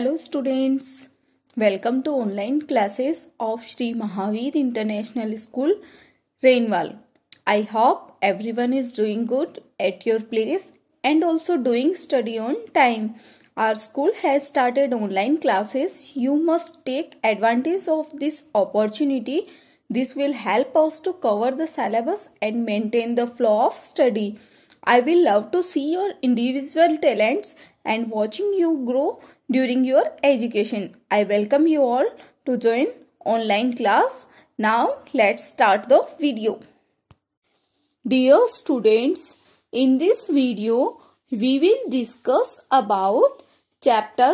Hello students, welcome to online classes of Sri Mahavir International School, Rainwal. I hope everyone is doing good at your place and also doing study on time. Our school has started online classes. You must take advantage of this opportunity. This will help us to cover the syllabus and maintain the flow of study. I will love to see your individual talents and watching you grow during your education. I welcome you all to join online class. Now let's start the video. Dear students, in this video we will discuss about chapter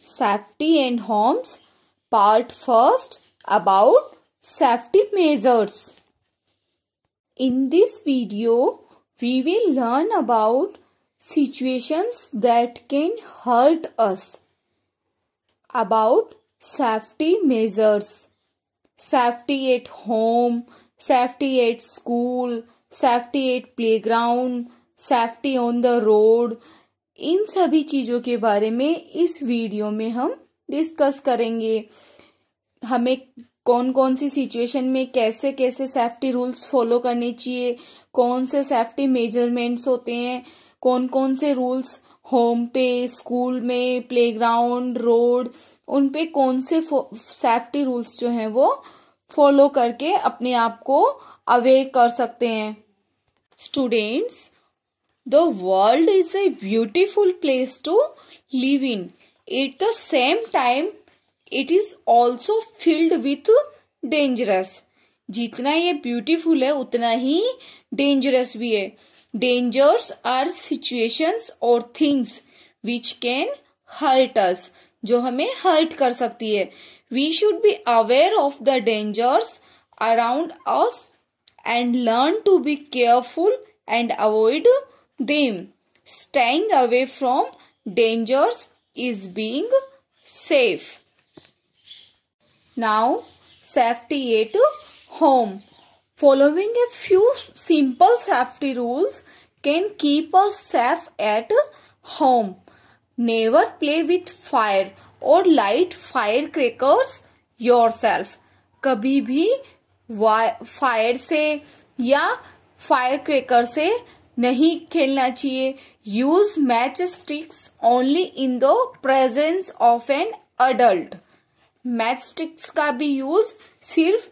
safety and homes part first about safety measures. In this video we will learn about situations that can hurt us about safety measures safety at home safety at school safety at playground safety on the road इन सभी चीज़ों के बारे में इस video में हम discuss करेंगे हमें कौन कौन सी सिचुएशन में कैसे कैसे सेफ्टी रूल्स फॉलो करने चाहिए कौन से सेफ्टी मेजरमेंट्स होते हैं कौन कौन से रूल्स होम पे स्कूल में प्लेग्राउंड रोड उन पे कौन से सेफ्टी रूल्स जो हैं वो फॉलो करके अपने आप को अवेयर कर सकते हैं students the world is a beautiful place to live in at the same time it is also filled with dangerous जितना ये ब्यूटीफुल है उतना ही डेंजरस भी है dangers are situations or things which can hurt us जो हमें hurt कर सकती है we should be aware of the dangers around us and learn to be careful and avoid them stand away from dangers is being safe now safety at home. Following a few simple safety rules can keep us safe at home. Never play with fire or light firecrackers yourself. कभी भी fire से या fire cracker से नहीं खेलना चाहिए Use match sticks only in the presence of an adult match sticks का भी यूज सिर्फ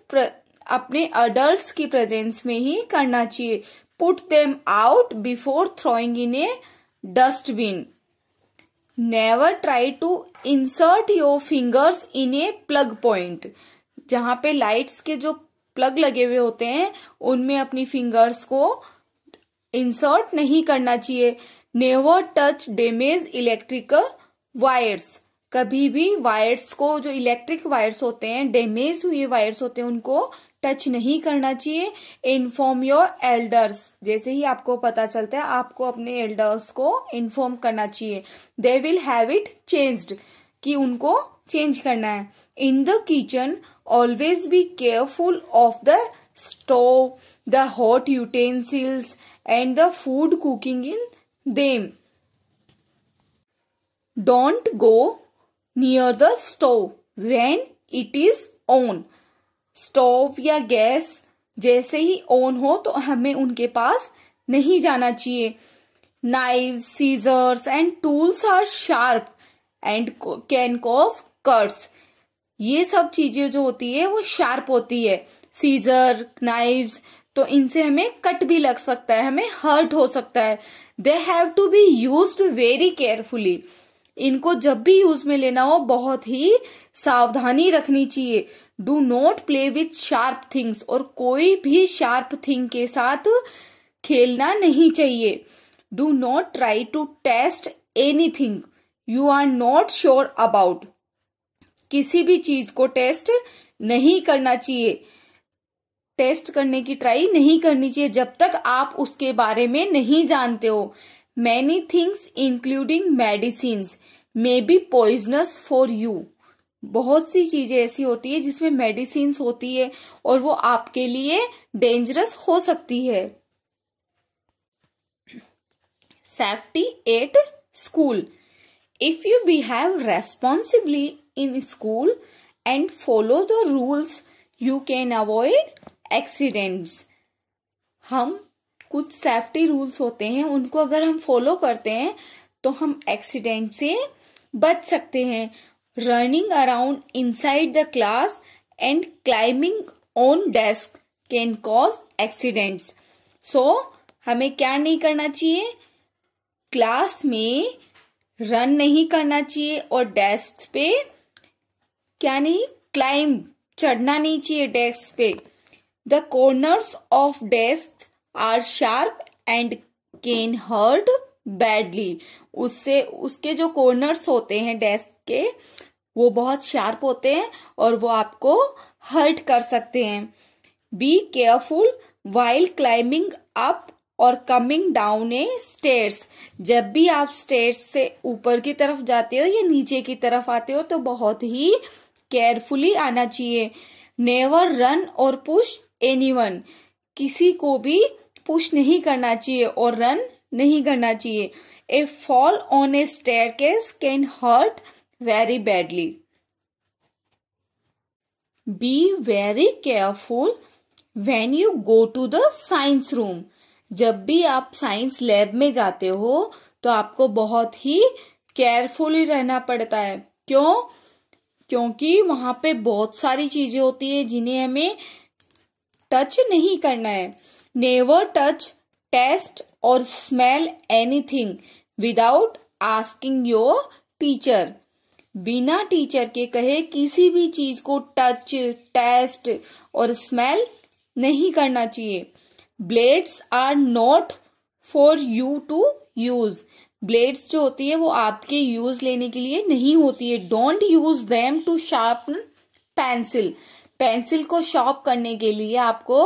अपने अडल्ट की प्रेजेंस में ही करना चाहिए put them out before throwing in a dustbin never try to insert your fingers in a plug point जहां पे लाइट्स के जो प्लग लगे हुए होते हैं उनमें अपनी फिंगर्स को इंसर्ट नहीं करना चाहिए never touch damage electrical wires कभी भी वायर्स को जो इलेक्ट्रिक वायर्स होते हैं डैमेज हुए वायर्स होते हैं उनको टच नहीं करना चाहिए इन्फॉर्म योर एल्डर्स जैसे ही आपको पता चलता है आपको अपने एल्डर्स को इन्फॉर्म करना चाहिए they will have it changed कि उनको चेंज करना है in the kitchen always be careful of the stove the hot utensils and the food cooking in them don't go near the stove when it is on stove या gas जैसे ही on हो तो हमें उनके पास नहीं जाना चाहिए knives scissors and tools are sharp and can cause cuts ये सब चीजें जो होती है वो शार्प होती है सीजर knives तो इनसे हमें कट भी लग सकता है हमें हर्ट हो सकता है they have to be use very carefully इनको जब भी यूज में लेना हो बहुत ही सावधानी रखनी चाहिए do not play with sharp things और कोई भी शार्प थिंग के साथ खेलना नहीं चाहिए do not try to taste anything you are not sure about किसी भी चीज को टेस्ट नहीं करना चाहिए टेस्ट करने की ट्राई नहीं करनी चाहिए जब तक आप उसके बारे में नहीं जानते हो many things including medicine may be poisonous for you बहुत सी चीजें ऐसी होती है जिसमें मेडिसिन होती है और वो आपके लिए डेंजरस हो सकती है safety at school if you behave responsibly in school and follow the rules you can avoid accidents हम कुछ सेफ्टी रूल्स होते हैं उनको अगर हम फॉलो करते हैं तो हम एक्सीडेंट से बच सकते हैं running around inside the class and climbing on desk can cause accidents so हमें क्या नहीं करना चाहिए क्लास में रन नहीं करना चाहिए और डेस्क पे क्या नहीं क्लाइंब चढ़ना नहीं चाहिए डेस्क पे the corners of desk are sharp and can hurt badly उससे उसके जो कॉर्नर्स होते हैं डेस्क के वो बहुत शार्प होते हैं और वो आपको हर्ट कर सकते हैं be careful while climbing up or coming down a stairs जब भी आप स्टेयर्स से ऊपर की तरफ जाते हो या नीचे की तरफ आते हो तो बहुत ही केयरफुली आना चाहिए never run or push one किसी को भी पुश नहीं करना चाहिए और रन नहीं करना चाहिए a fall on a staircase can hurt very badly be very careful when you go to the science room जब भी आप साइंस लैब में जाते हो तो आपको बहुत ही केयरफुली रहना पड़ता है क्यों क्योंकि वहां पे बहुत सारी चीजें होती है जिन्हें हमें टच नहीं करना है touch taste or smell anything without asking your teacher बिना टीचर के कहे किसी भी चीज को टच टेस्ट और स्मेल नहीं करना चाहिए blades are not for you to use blades जो होती है वो आपके यूज लेने के लिए नहीं होती है don't use them to sharpen pencil pencil को शॉर्प करने के लिए आपको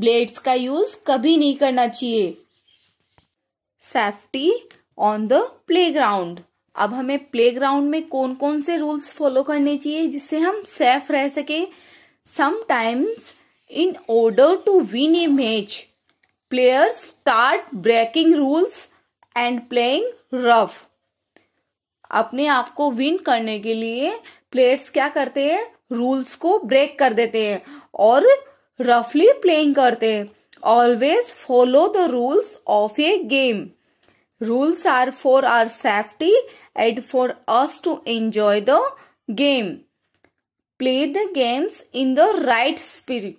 ब्लेड्स का यूज कभी नहीं करना चाहिए सेफ्टी ऑन द प्लेग्राउंड अब हमें प्लेग्राउंड में कौन कौन से रूल्स फॉलो करने चाहिए जिससे हम सेफ रह सके sometimes in order to win a match players start breaking rules and playing rough अपने आप को विन करने के लिए प्लेयर्स क्या करते हैं रूल्स को ब्रेक कर देते हैं और रफली प्लेइंग करते हैं always follow the rules of a game rules are for our safety and for us to enjoy the game play the games in the right spirit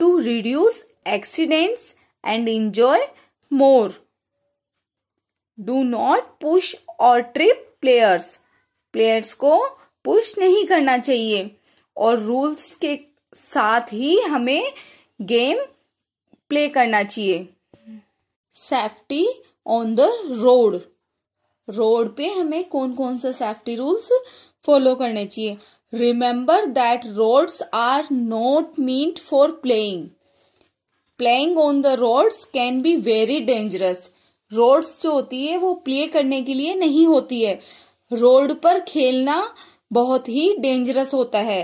to reduce accidents and enjoy more do not push or trip players players को push नहीं करना चाहिए और rules के साथ ही हमें game play करना चाहिए safety on the road road पे हमें कौन कौन सा सेफ्टी रूल्स फॉलो करने चाहिए remember that roads are not meant for playing playing on the roads can be very dangerous roads जो होती है वो प्ले करने के लिए नहीं होती है रोड पर खेलना बहुत ही डेंजरस होता है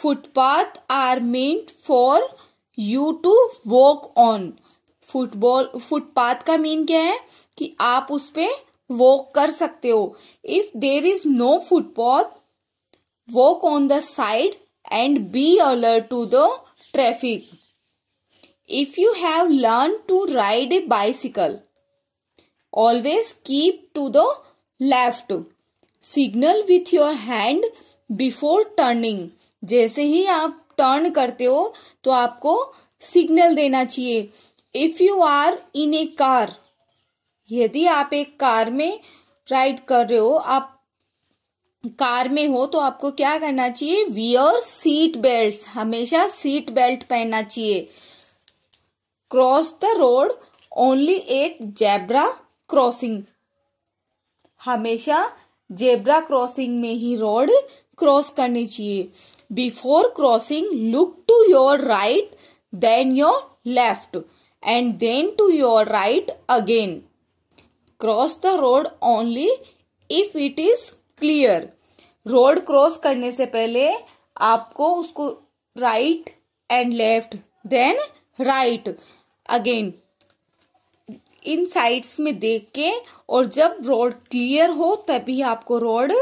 footpath are meant for you to walk on football footpath का मीन क्या है कि आप उस पर वॉक कर सकते हो if there is no footpath walk on the side and be alert to the traffic if you have learn to ride a bicycle always keep to the left signal with your hand before turning जैसे ही आप turn करते हो तो आपको signal देना चाहिए if you are in a car यदि आप एक कार में राइड कर रहे हो आप कार में हो तो आपको क्या करना चाहिए वियर सीट बेल्ट हमेशा सीट बेल्ट पहनना चाहिए cross the road only at zebra crossing हमेशा जेब्रा क्रॉसिंग में ही रोड क्रॉस करनी चाहिए before crossing look to your right then your left and then to your right again cross the road only if it is clear road cross करने से पहले आपको उसको right and left then right again इन sides में देख के और जब रोड क्लियर हो तभी आपको रोड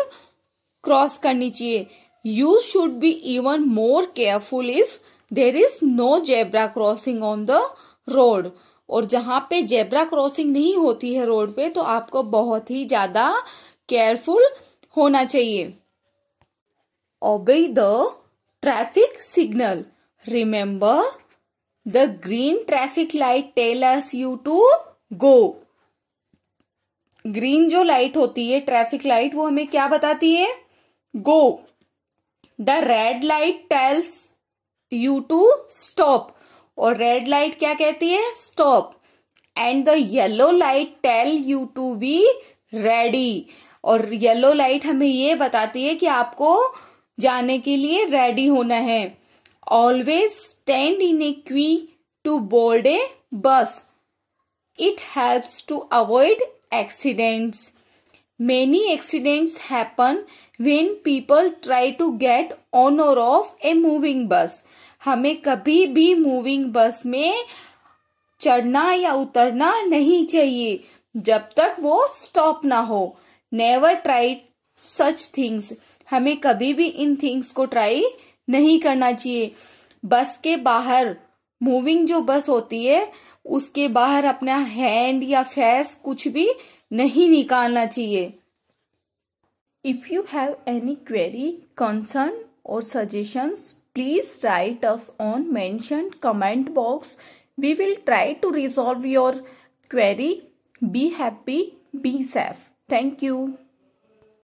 क्रॉस करनी चाहिए you should be even more careful if there is no zebra crossing on the road और जहां पे जेब्रा क्रॉसिंग नहीं होती है रोड पे तो आपको बहुत ही ज्यादा केयरफुल होना चाहिए obey the traffic signal remember the green traffic light tells you to go green जो लाइट होती है ट्रैफिक लाइट वो हमें क्या बताती है go the red light tells you to stop और रेड लाइट क्या कहती है stop and the yellow light tell you to be ready और येलो लाइट हमें ये बताती है कि आपको जाने के लिए रेडी होना है ऑलवेज स्टैंड इन ए क्वी टू बोर्ड ए बस It helps to avoid accidents. Many accidents happen when people try to get on or off a moving bus. hame kabhi bhi moving bus mein chadhna ya utarna nahi chahiye jab tak wo stop na ho never try such things hame kabhi bhi in things ko try nahi karna chahiye bus ke bahar moving जो bus होती है उसके बाहर अपना hand या face कुछ भी नहीं निकालना चाहिए if you have any query concern or suggestions please write us on mention comment box we will try to resolve your query be happy be safe thank you